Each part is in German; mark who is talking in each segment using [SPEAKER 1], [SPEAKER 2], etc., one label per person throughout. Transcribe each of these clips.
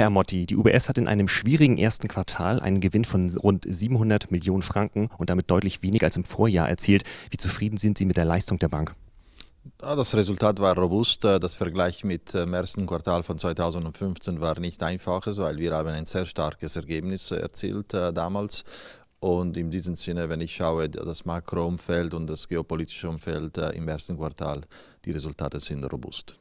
[SPEAKER 1] Herr Motti, die UBS hat in einem schwierigen ersten Quartal einen Gewinn von rund 700 Millionen Franken und damit deutlich weniger als im Vorjahr erzielt. Wie zufrieden sind Sie mit der Leistung der Bank?
[SPEAKER 2] Das Resultat war robust. Das Vergleich mit dem ähm, ersten Quartal von 2015 war nicht einfach, weil wir haben ein sehr starkes Ergebnis erzielt äh, damals. Und in diesem Sinne, wenn ich schaue, das Makroumfeld und das geopolitische Umfeld äh, im ersten Quartal,
[SPEAKER 1] die Resultate sind robust.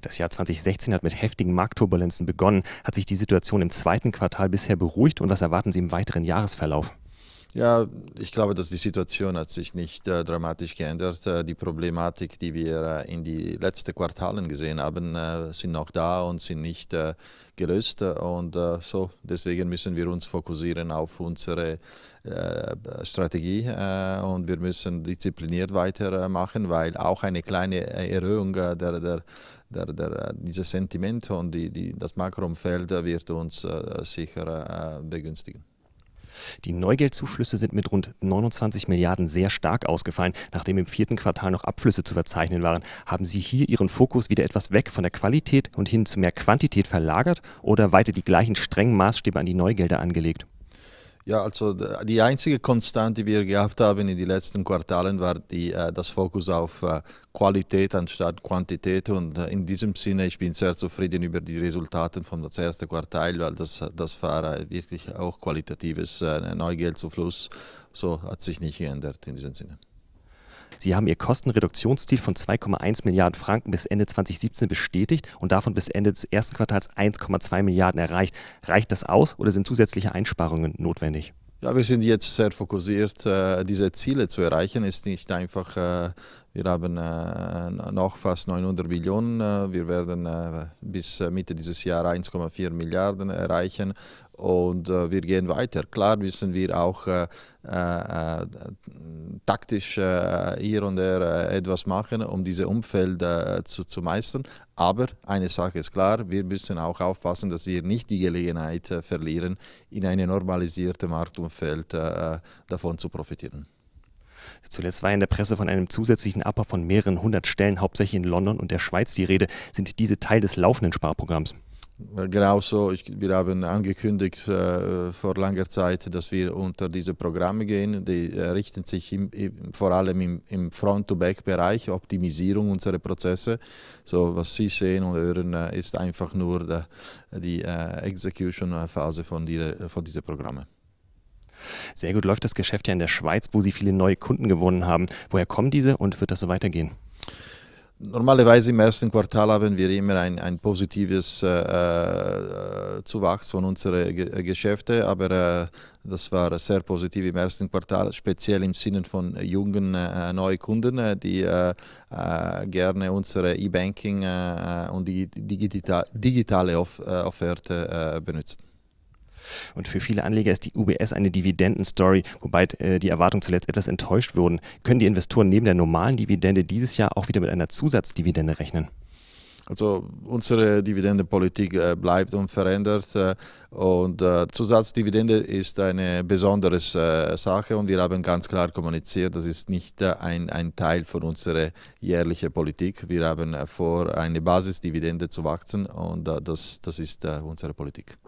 [SPEAKER 1] Das Jahr 2016 hat mit heftigen Marktturbulenzen begonnen. Hat sich die Situation im zweiten Quartal bisher beruhigt und was erwarten Sie im weiteren Jahresverlauf?
[SPEAKER 2] Ja, ich glaube, dass die Situation hat sich nicht äh, dramatisch geändert. Äh, die Problematik, die wir äh, in die letzten Quartalen gesehen haben, äh, sind noch da und sind nicht äh, gelöst. Und äh, so, deswegen müssen wir uns fokussieren auf unsere Strategie und wir müssen diszipliniert weitermachen, weil auch eine kleine Erhöhung der, der, der, der, dieses Sentiment und die, die, das Makroumfeld wird uns sicher begünstigen.
[SPEAKER 1] Die Neugeldzuflüsse sind mit rund 29 Milliarden sehr stark ausgefallen. Nachdem im vierten Quartal noch Abflüsse zu verzeichnen waren, haben Sie hier Ihren Fokus wieder etwas weg von der Qualität und hin zu mehr Quantität verlagert oder weiter die gleichen strengen Maßstäbe an die Neugelder angelegt?
[SPEAKER 2] Ja, also die einzige Konstante, die wir gehabt haben in den letzten Quartalen, war die, äh, das Fokus auf äh, Qualität anstatt Quantität. Und äh, in diesem Sinne, ich bin sehr zufrieden über die Resultate vom ersten Quartal, weil das, das war wirklich auch qualitatives Neugeld zu
[SPEAKER 1] So hat sich nicht geändert in diesem Sinne. Sie haben ihr Kostenreduktionsziel von 2,1 Milliarden Franken bis Ende 2017 bestätigt und davon bis Ende des ersten Quartals 1,2 Milliarden erreicht. Reicht das aus oder sind zusätzliche Einsparungen notwendig?
[SPEAKER 2] Ja, wir sind jetzt sehr fokussiert, äh, diese Ziele zu erreichen. Ist nicht einfach, äh, wir haben äh, noch fast 900 Millionen. Wir werden bis Mitte dieses Jahres 1,4 Milliarden erreichen und äh, wir gehen weiter. Klar müssen wir auch äh, äh, taktisch hier und da etwas machen, um diese Umfeld zu, zu meistern. Aber eine Sache ist klar, wir müssen auch aufpassen, dass wir nicht die Gelegenheit verlieren, in einem normalisierten Marktumfeld
[SPEAKER 1] davon zu profitieren. Zuletzt war in der Presse von einem zusätzlichen Abbau von mehreren hundert Stellen, hauptsächlich in London und der Schweiz, die Rede. Sind diese Teil des laufenden Sparprogramms?
[SPEAKER 2] Genauso, ich, wir haben angekündigt äh, vor langer Zeit, dass wir unter diese Programme gehen. Die äh, richten sich im, im, vor allem im, im Front-to-Back-Bereich, Optimisierung unserer Prozesse. So, was Sie sehen und hören, äh, ist einfach nur der,
[SPEAKER 1] die äh, Execution-Phase von, die, von diesen Programmen. Sehr gut läuft das Geschäft ja in der Schweiz, wo Sie viele neue Kunden gewonnen haben. Woher kommen diese und wird das so weitergehen? normalerweise im ersten Quartal
[SPEAKER 2] haben wir immer ein, ein positives äh, äh Zuwachs von unseren G äh, Geschäften, aber äh, das war sehr positiv im ersten Quartal, speziell im Sinne von jungen äh, neuen äh, die äh, gerne unsere E-Banking und die digital, digitale
[SPEAKER 1] Offerte benutzen. Und für viele Anleger ist die UBS eine Dividendenstory, wobei äh, die Erwartungen zuletzt etwas enttäuscht wurden. Können die Investoren neben der normalen Dividende dieses Jahr auch wieder mit einer Zusatzdividende rechnen?
[SPEAKER 2] Also unsere Dividendenpolitik äh, bleibt unverändert äh, und äh, Zusatzdividende ist eine besondere Sache und wir haben ganz klar kommuniziert, das ist nicht ein, ein, Teil von unserer jährlichen Politik. Wir haben vor, eine Basisdividende zu wachsen und das, das ist
[SPEAKER 1] unsere Politik.